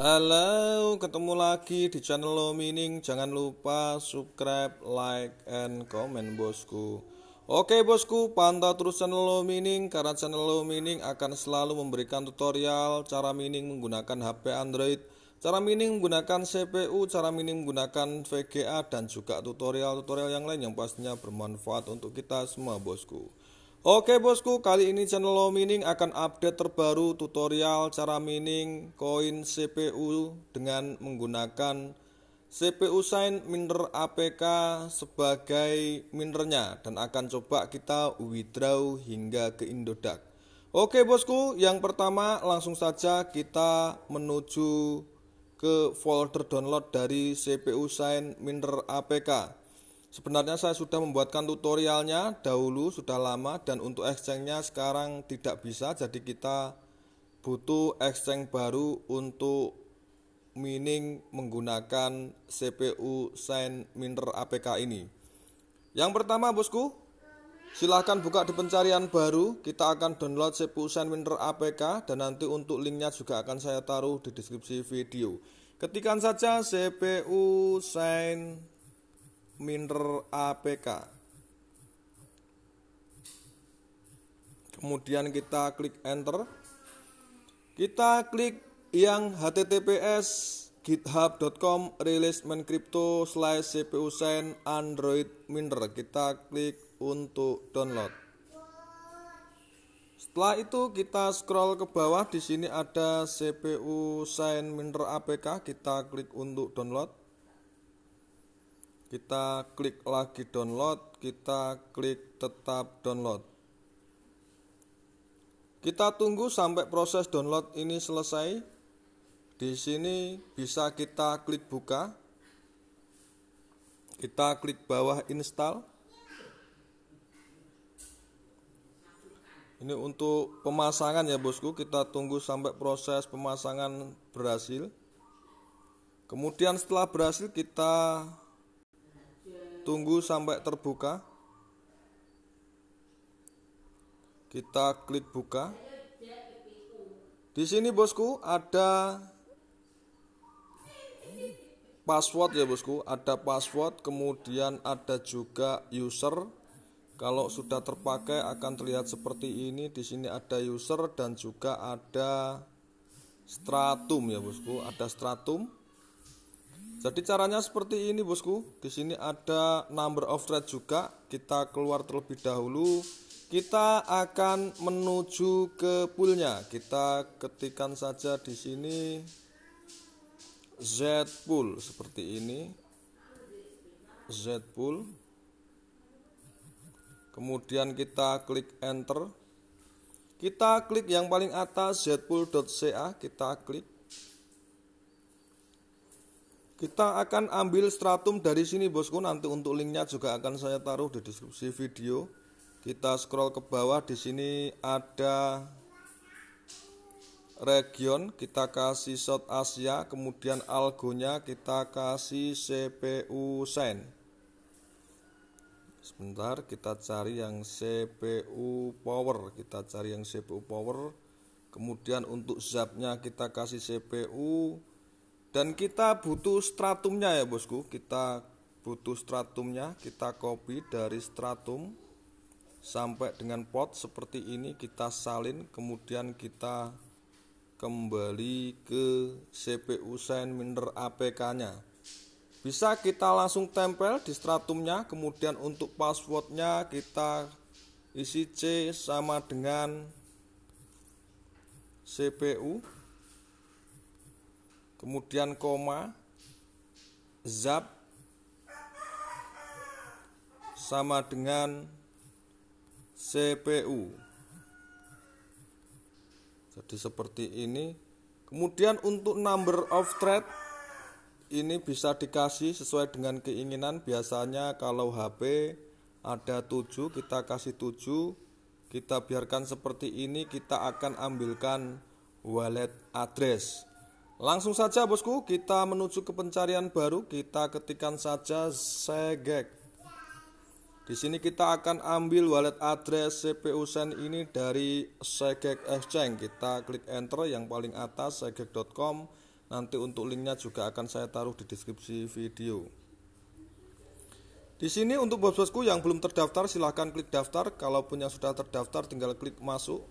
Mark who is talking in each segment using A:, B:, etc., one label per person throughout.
A: Halo, ketemu lagi di channel Lo Mining. Jangan lupa subscribe, like, and comment bosku. Oke bosku, pantau terus channel Lo Mining karena channel Lo Mining akan selalu memberikan tutorial cara mining menggunakan HP Android, cara mining menggunakan CPU, cara mining menggunakan VGA dan juga tutorial-tutorial yang lain yang pastinya bermanfaat untuk kita semua bosku. Oke bosku, kali ini channel Low Mining akan update terbaru tutorial cara mining koin CPU dengan menggunakan CPU Sign Miner APK sebagai minernya dan akan coba kita withdraw hingga ke Indodax. Oke bosku, yang pertama langsung saja kita menuju ke folder download dari CPU Sign Miner APK. Sebenarnya saya sudah membuatkan tutorialnya dahulu sudah lama dan untuk exchange-nya sekarang tidak bisa jadi kita butuh exchange baru untuk mining menggunakan CPU Sign Miner APK ini. Yang pertama bosku, silahkan buka di pencarian baru, kita akan download CPU Sign Miner APK dan nanti untuk linknya juga akan saya taruh di deskripsi video. Ketikan saja CPU Sign minder APK kemudian kita klik enter kita klik yang https github.com release crypto slash cpu sen android minder kita klik untuk download setelah itu kita scroll ke bawah di sini ada cpu Sign minder apk kita klik untuk download kita klik lagi download kita klik tetap download kita tunggu sampai proses download ini selesai di sini bisa kita klik buka kita klik bawah install ini untuk pemasangan ya bosku kita tunggu sampai proses pemasangan berhasil kemudian setelah berhasil kita tunggu sampai terbuka kita klik buka di sini bosku ada password ya bosku ada password kemudian ada juga user kalau sudah terpakai akan terlihat seperti ini di sini ada user dan juga ada stratum ya bosku ada stratum jadi caranya seperti ini bosku. Di sini ada number of thread juga. Kita keluar terlebih dahulu. Kita akan menuju ke poolnya. Kita ketikkan saja di sini Z pool seperti ini. Z pool. Kemudian kita klik enter. Kita klik yang paling atas zpool.ca, kita klik kita akan ambil stratum dari sini bosku nanti untuk linknya juga akan saya taruh di deskripsi video. Kita scroll ke bawah di sini ada region kita kasih South Asia kemudian algonya kita kasih CPU sen sebentar kita cari yang CPU power kita cari yang CPU power kemudian untuk zapnya kita kasih CPU dan kita butuh stratumnya ya bosku kita butuh stratumnya kita copy dari stratum sampai dengan pot seperti ini kita salin kemudian kita kembali ke CPU miner APK nya bisa kita langsung tempel di stratumnya kemudian untuk passwordnya kita isi C sama dengan CPU kemudian koma zap sama dengan CPU jadi seperti ini kemudian untuk number of thread ini bisa dikasih sesuai dengan keinginan biasanya kalau HP ada 7 kita kasih 7 kita biarkan seperti ini kita akan ambilkan wallet address Langsung saja bosku, kita menuju ke pencarian baru. Kita ketikan saja segek. Di sini kita akan ambil wallet address CPU sen ini dari segek exchange. Kita klik enter yang paling atas segek.com. Nanti untuk linknya juga akan saya taruh di deskripsi video. Di sini untuk bos-bosku yang belum terdaftar silahkan klik daftar. Kalau punya sudah terdaftar tinggal klik masuk.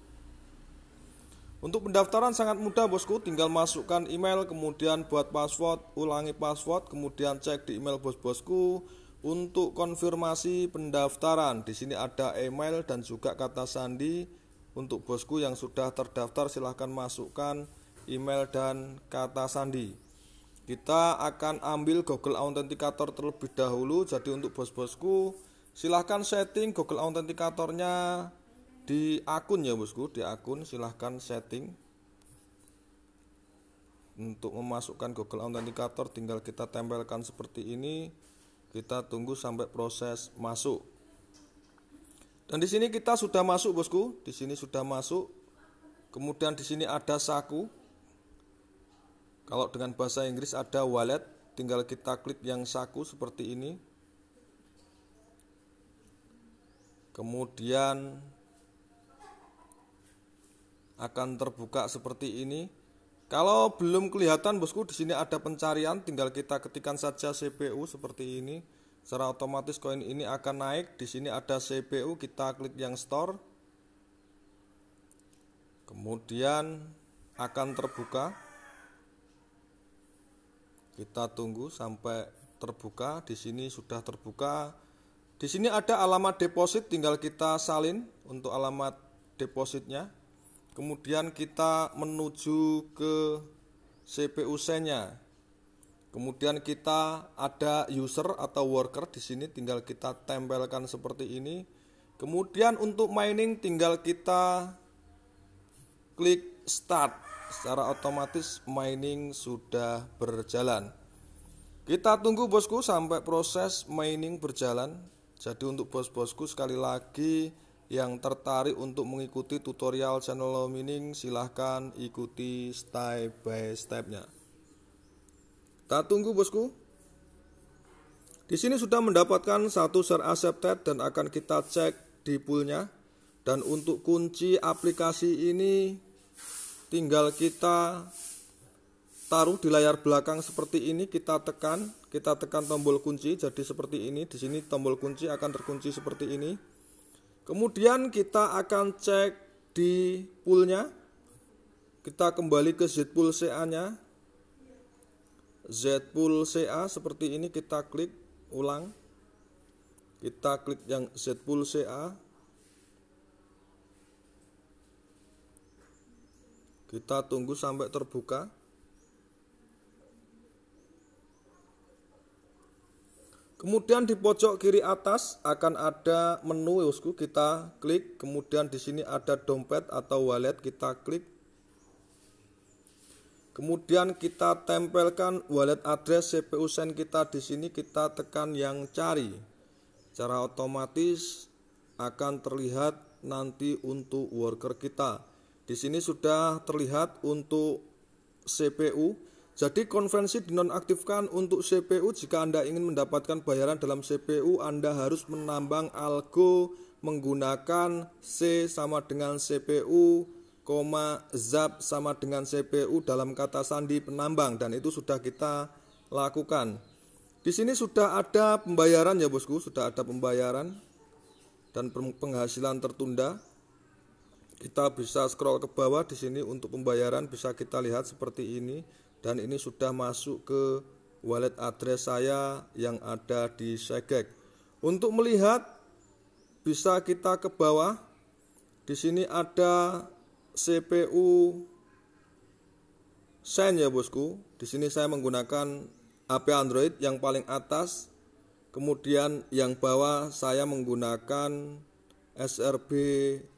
A: Untuk pendaftaran sangat mudah bosku, tinggal masukkan email, kemudian buat password, ulangi password, kemudian cek di email bos-bosku. Untuk konfirmasi pendaftaran, di sini ada email dan juga kata sandi. Untuk bosku yang sudah terdaftar silahkan masukkan email dan kata sandi. Kita akan ambil Google Authenticator terlebih dahulu. Jadi untuk bos-bosku silahkan setting Google Authenticatornya di akun ya bosku di akun silahkan setting untuk memasukkan Google Authenticator tinggal kita tempelkan seperti ini kita tunggu sampai proses masuk dan di sini kita sudah masuk bosku di sini sudah masuk kemudian di sini ada saku kalau dengan bahasa Inggris ada wallet tinggal kita klik yang saku seperti ini kemudian akan terbuka seperti ini. Kalau belum kelihatan bosku di sini ada pencarian, tinggal kita ketikkan saja CPU seperti ini. Secara otomatis koin ini akan naik. Di sini ada CPU, kita klik yang store. Kemudian akan terbuka. Kita tunggu sampai terbuka. Di sini sudah terbuka. Di sini ada alamat deposit, tinggal kita salin untuk alamat depositnya kemudian kita menuju ke CPUC nya kemudian kita ada user atau worker di sini tinggal kita tempelkan seperti ini kemudian untuk mining tinggal kita klik start secara otomatis mining sudah berjalan kita tunggu bosku sampai proses mining berjalan jadi untuk bos-bosku sekali lagi yang tertarik untuk mengikuti tutorial channel mining silahkan ikuti step by stepnya. Tak tunggu bosku. Di sini sudah mendapatkan satu share accepted dan akan kita cek di poolnya. Dan untuk kunci aplikasi ini tinggal kita taruh di layar belakang seperti ini kita tekan kita tekan tombol kunci jadi seperti ini di sini tombol kunci akan terkunci seperti ini Kemudian kita akan cek di poolnya. Kita kembali ke Z pool CA-nya. Z pool CA seperti ini kita klik ulang. Kita klik yang Z pool CA. Kita tunggu sampai terbuka. Kemudian di pojok kiri atas akan ada menu Yosku, kita klik. Kemudian di sini ada dompet atau wallet, kita klik. Kemudian kita tempelkan wallet address CPU send kita di sini, kita tekan yang cari. Cara otomatis akan terlihat nanti untuk worker kita. Di sini sudah terlihat untuk CPU jadi konvensi dinonaktifkan untuk CPU jika Anda ingin mendapatkan bayaran dalam CPU Anda harus menambang algo menggunakan C sama dengan CPU, koma zap sama dengan CPU dalam kata sandi penambang dan itu sudah kita lakukan. Di sini sudah ada pembayaran ya bosku, sudah ada pembayaran dan penghasilan tertunda. Kita bisa scroll ke bawah di sini untuk pembayaran bisa kita lihat seperti ini dan ini sudah masuk ke wallet address saya yang ada di Segek. Untuk melihat bisa kita ke bawah. Di sini ada CPU Sen ya bosku. Di sini saya menggunakan HP Android yang paling atas. Kemudian yang bawah saya menggunakan SRB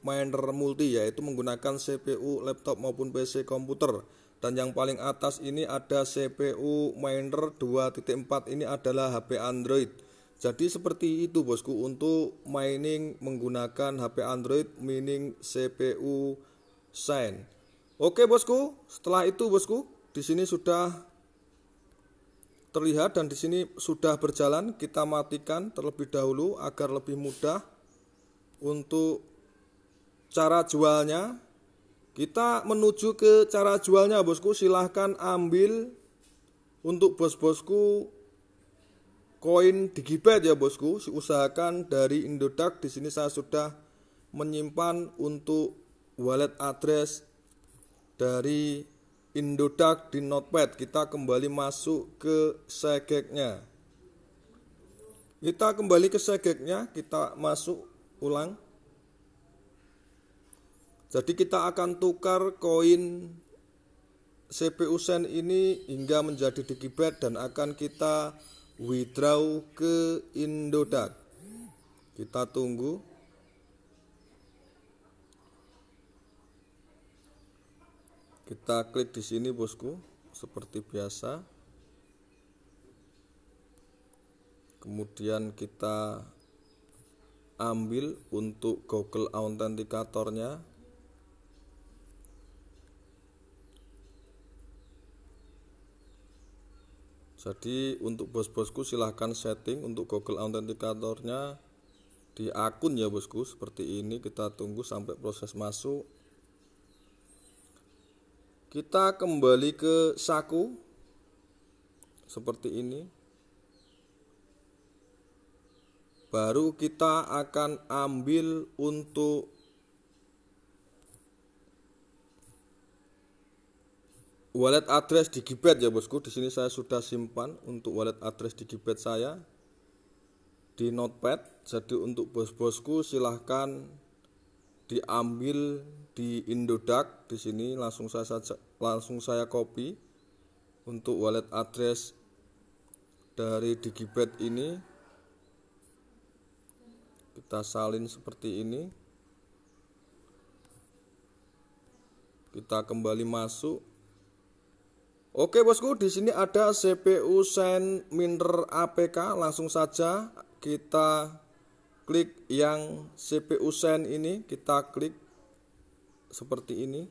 A: Miner Multi yaitu menggunakan CPU laptop maupun PC komputer dan yang paling atas ini ada CPU Miner 2.4 ini adalah HP Android jadi seperti itu bosku untuk mining menggunakan HP Android mining CPU Shine Oke bosku setelah itu bosku di sini sudah terlihat dan di sini sudah berjalan kita matikan terlebih dahulu agar lebih mudah untuk cara jualnya kita menuju ke cara jualnya bosku silahkan ambil untuk bos-bosku koin digibet ya bosku usahakan dari Indodax di sini saya sudah menyimpan untuk wallet address dari Indodax di notepad kita kembali masuk ke segeknya kita kembali ke segeknya kita masuk ulang jadi kita akan tukar koin CPU sen ini hingga menjadi digibet dan akan kita withdraw ke Indodax. Kita tunggu. Kita klik di sini bosku seperti biasa. Kemudian kita ambil untuk Google Authenticator-nya Jadi untuk bos-bosku silahkan setting untuk Google Authenticator-nya di akun ya bosku. Seperti ini kita tunggu sampai proses masuk. Kita kembali ke saku seperti ini. Baru kita akan ambil untuk wallet address di Gibet ya bosku. Di sini saya sudah simpan untuk wallet address di Gibet saya di Notepad. Jadi untuk bos-bosku silahkan diambil di Indodax di sini langsung saya saja, langsung saya copy untuk wallet address dari Digibet ini kita salin seperti ini kita kembali masuk Oke bosku, di sini ada CPU Sen Miner APK. Langsung saja kita klik yang CPU Sen ini, kita klik seperti ini.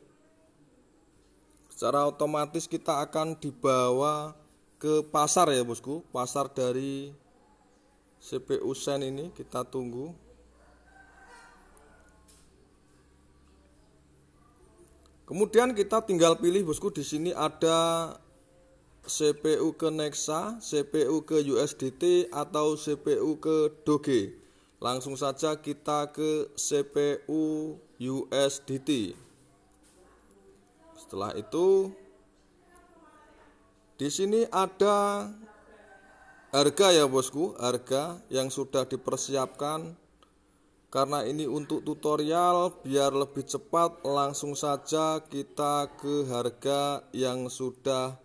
A: Secara otomatis kita akan dibawa ke pasar ya bosku, pasar dari CPU Sen ini kita tunggu. Kemudian kita tinggal pilih bosku di sini ada CPU ke Nexa, CPU ke USDT atau CPU ke Doge. Langsung saja kita ke CPU USDT. Setelah itu di sini ada harga ya bosku, harga yang sudah dipersiapkan karena ini untuk tutorial biar lebih cepat langsung saja kita ke harga yang sudah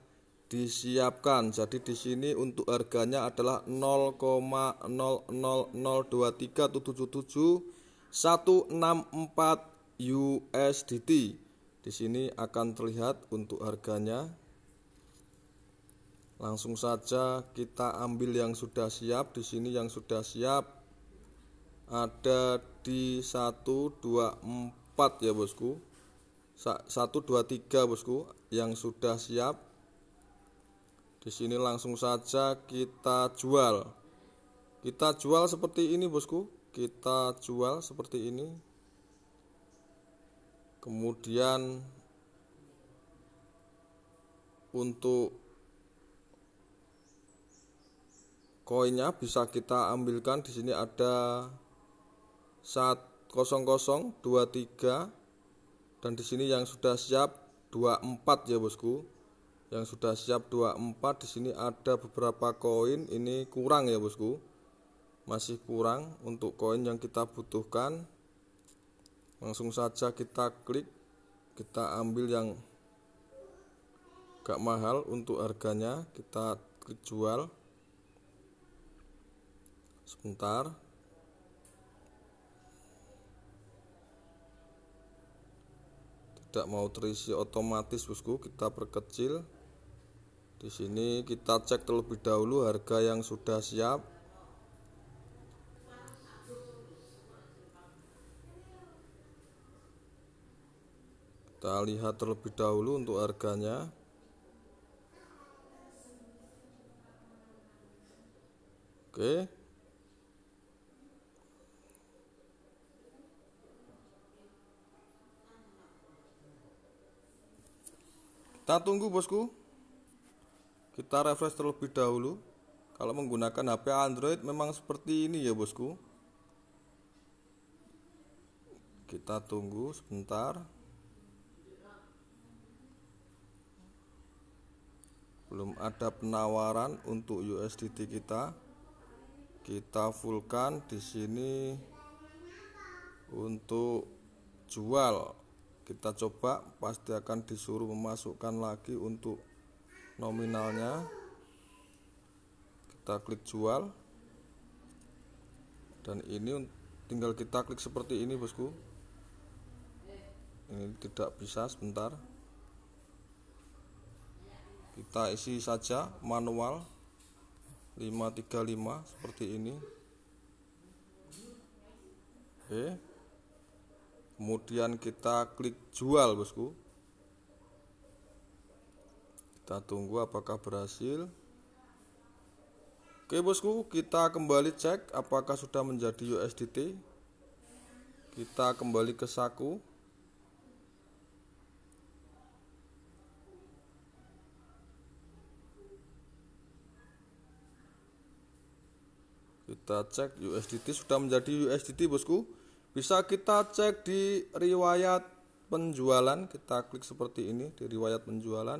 A: disiapkan. Jadi di sini untuk harganya adalah 0,0002377164 164 USDT. Di sini akan terlihat untuk harganya. Langsung saja kita ambil yang sudah siap. Di sini yang sudah siap ada di 124 ya bosku 123 bosku yang sudah siap di sini langsung saja kita jual kita jual seperti ini bosku kita jual seperti ini kemudian untuk koinnya bisa kita ambilkan di sini ada saat 0023 dan di sini yang sudah siap 24 ya bosku yang sudah siap 24 di sini ada beberapa koin ini kurang ya bosku masih kurang untuk koin yang kita butuhkan langsung saja kita klik kita ambil yang gak mahal untuk harganya kita klik jual sebentar tidak mau terisi otomatis bosku kita perkecil di sini kita cek terlebih dahulu harga yang sudah siap kita lihat terlebih dahulu untuk harganya oke Kita tunggu bosku. Kita refresh terlebih dahulu. Kalau menggunakan HP Android memang seperti ini ya bosku. Kita tunggu sebentar. Belum ada penawaran untuk USDT kita. Kita fullkan di sini untuk jual kita coba pasti akan disuruh memasukkan lagi untuk nominalnya kita klik jual dan ini tinggal kita klik seperti ini bosku ini tidak bisa sebentar kita isi saja manual 535 seperti ini oke okay kemudian kita klik jual bosku kita tunggu apakah berhasil oke bosku kita kembali cek apakah sudah menjadi USDT kita kembali ke saku kita cek USDT sudah menjadi USDT bosku bisa kita cek di riwayat penjualan, kita klik seperti ini di riwayat penjualan.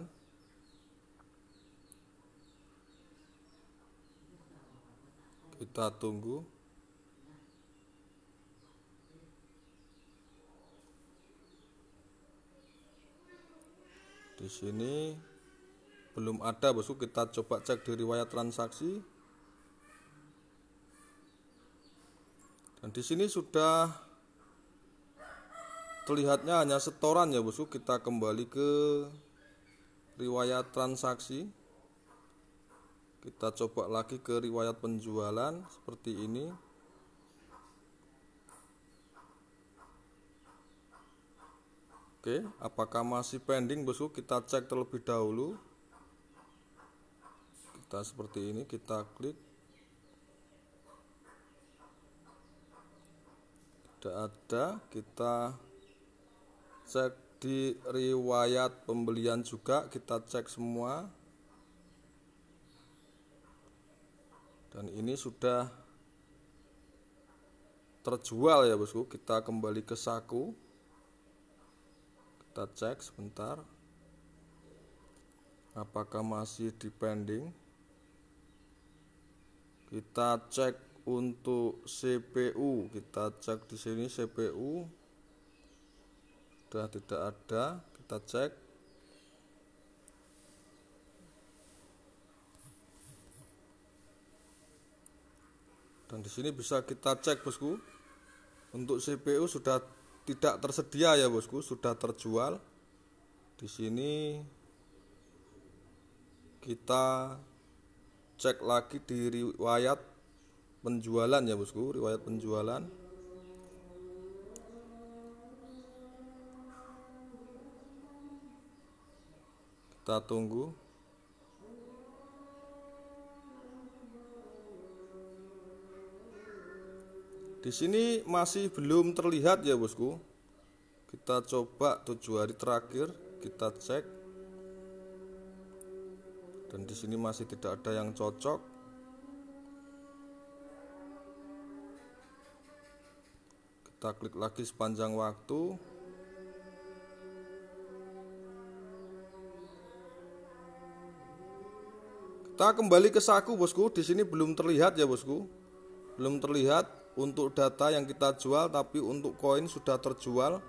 A: Kita tunggu. di sini belum ada bosku kita coba cek di riwayat transaksi dan di sini sudah terlihatnya hanya setoran ya bosku kita kembali ke riwayat transaksi kita coba lagi ke riwayat penjualan seperti ini Oke, apakah masih pending bosku? Kita cek terlebih dahulu. Kita seperti ini, kita klik. Tidak ada, kita cek di riwayat pembelian juga kita cek semua dan ini sudah terjual ya bosku kita kembali ke saku kita cek sebentar apakah masih di pending kita cek untuk CPU kita cek di sini CPU sudah tidak ada kita cek dan di sini bisa kita cek bosku untuk CPU sudah tidak tersedia ya bosku sudah terjual di sini kita cek lagi di riwayat penjualan ya bosku riwayat penjualan kita tunggu di sini masih belum terlihat ya bosku kita coba tujuh hari terakhir kita cek dan di sini masih tidak ada yang cocok kita klik lagi sepanjang waktu Kita kembali ke saku, Bosku. Di sini belum terlihat ya, Bosku. Belum terlihat untuk data yang kita jual, tapi untuk koin sudah terjual.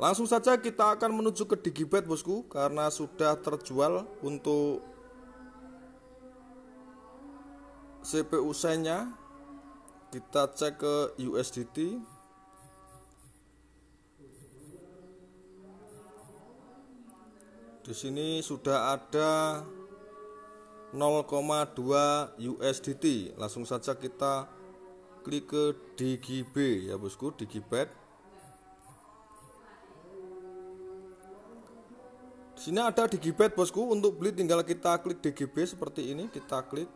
A: Langsung saja kita akan menuju ke Digibet, Bosku, karena sudah terjual untuk CPU nya Kita cek ke USDT. Di sini sudah ada 0,2 USDT langsung saja kita klik ke DGB ya bosku DGB. di sini ada DGB bosku untuk beli tinggal kita klik DGB seperti ini kita klik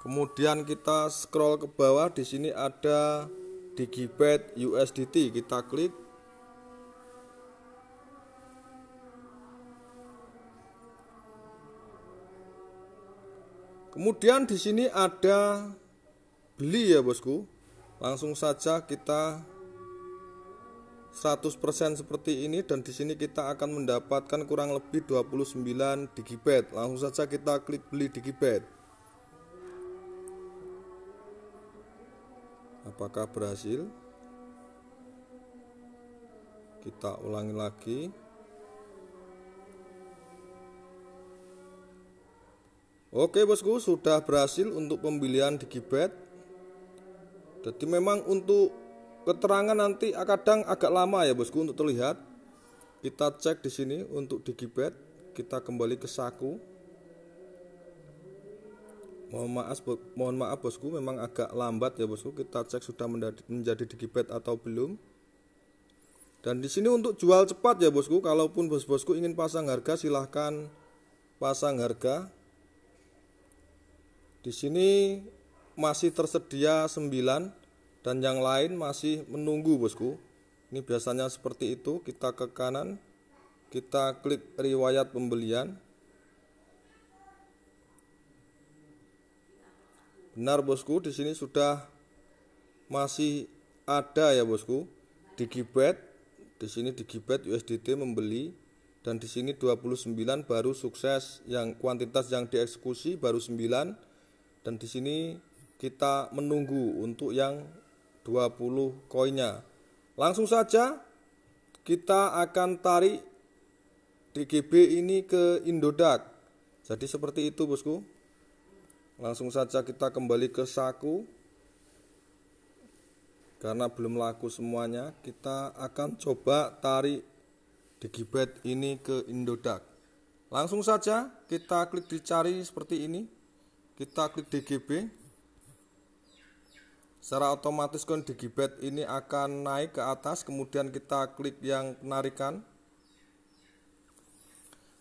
A: kemudian kita scroll ke bawah di sini ada DGB USDT kita klik Kemudian di sini ada beli ya bosku. Langsung saja kita 100% seperti ini dan di sini kita akan mendapatkan kurang lebih 29 digibet. Langsung saja kita klik beli digibet. Apakah berhasil? Kita ulangi lagi. Oke bosku sudah berhasil untuk pembelian digibet Jadi memang untuk keterangan nanti kadang agak lama ya bosku untuk terlihat Kita cek di sini untuk digibet Kita kembali ke saku Mohon maaf, mohon maaf bosku memang agak lambat ya bosku Kita cek sudah menjadi digibet atau belum dan di sini untuk jual cepat ya bosku, kalaupun bos-bosku ingin pasang harga silahkan pasang harga di sini masih tersedia 9 dan yang lain masih menunggu bosku. Ini biasanya seperti itu, kita ke kanan, kita klik riwayat pembelian. Benar bosku, di sini sudah masih ada ya bosku. di Digibet, di sini di Digibet USDT membeli dan di sini 29 baru sukses yang kuantitas yang dieksekusi baru 9 dan di sini kita menunggu untuk yang 20 koinnya langsung saja kita akan tarik DGB ini ke Indodax jadi seperti itu bosku langsung saja kita kembali ke saku karena belum laku semuanya kita akan coba tarik DGB ini ke Indodax langsung saja kita klik dicari seperti ini kita klik DGB secara otomatis kon digibet ini akan naik ke atas kemudian kita klik yang penarikan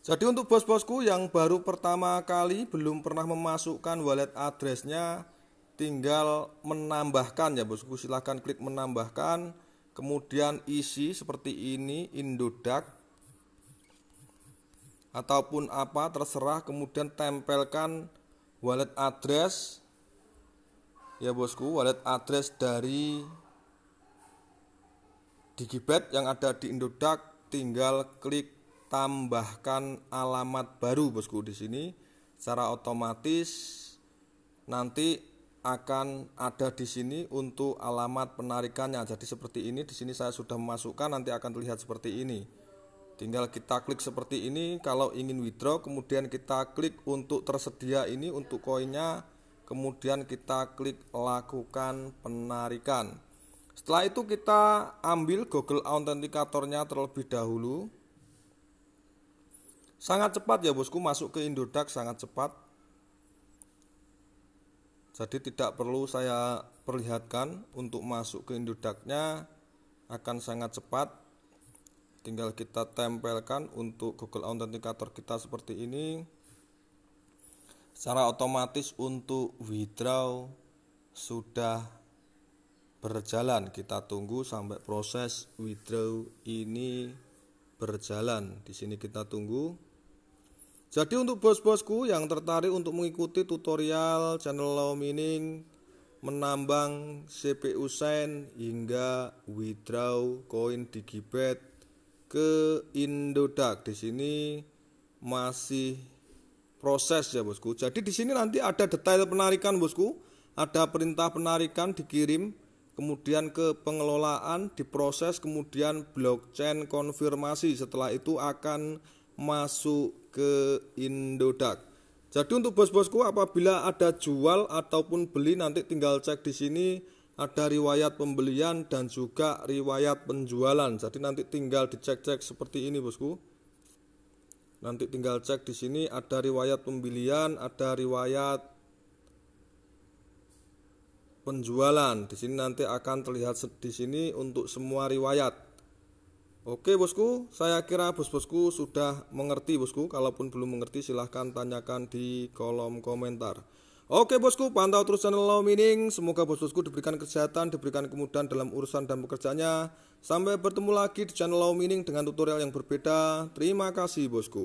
A: jadi untuk bos-bosku yang baru pertama kali belum pernah memasukkan wallet addressnya tinggal menambahkan ya bosku silahkan klik menambahkan kemudian isi seperti ini indodak ataupun apa terserah kemudian tempelkan wallet address ya bosku wallet address dari digibet yang ada di Indodax tinggal klik tambahkan alamat baru bosku di sini secara otomatis nanti akan ada di sini untuk alamat penarikannya. Jadi seperti ini di sini saya sudah memasukkan nanti akan terlihat seperti ini tinggal kita klik seperti ini kalau ingin withdraw kemudian kita klik untuk tersedia ini untuk koinnya kemudian kita klik lakukan penarikan setelah itu kita ambil Google Authenticator-nya terlebih dahulu sangat cepat ya bosku masuk ke Indodax sangat cepat jadi tidak perlu saya perlihatkan untuk masuk ke Indodax-nya akan sangat cepat tinggal kita tempelkan untuk Google Authenticator kita seperti ini secara otomatis untuk withdraw sudah berjalan kita tunggu sampai proses withdraw ini berjalan di sini kita tunggu jadi untuk bos-bosku yang tertarik untuk mengikuti tutorial channel low mining menambang CPU sen hingga withdraw koin di digibet ke Indodax. Di sini masih proses ya bosku. Jadi di sini nanti ada detail penarikan bosku, ada perintah penarikan dikirim, kemudian ke pengelolaan diproses, kemudian blockchain konfirmasi. Setelah itu akan masuk ke Indodax. Jadi untuk bos-bosku apabila ada jual ataupun beli nanti tinggal cek di sini ada riwayat pembelian dan juga riwayat penjualan. Jadi nanti tinggal dicek-cek seperti ini, Bosku. Nanti tinggal cek di sini ada riwayat pembelian, ada riwayat penjualan. Di sini nanti akan terlihat di sini untuk semua riwayat. Oke, Bosku. Saya kira Bos-bosku sudah mengerti, Bosku. Kalaupun belum mengerti silahkan tanyakan di kolom komentar. Oke bosku, pantau terus channel Law Mining. Semoga bos-bosku diberikan kesehatan, diberikan kemudahan dalam urusan dan pekerjaannya. Sampai bertemu lagi di channel Law Mining dengan tutorial yang berbeda. Terima kasih bosku.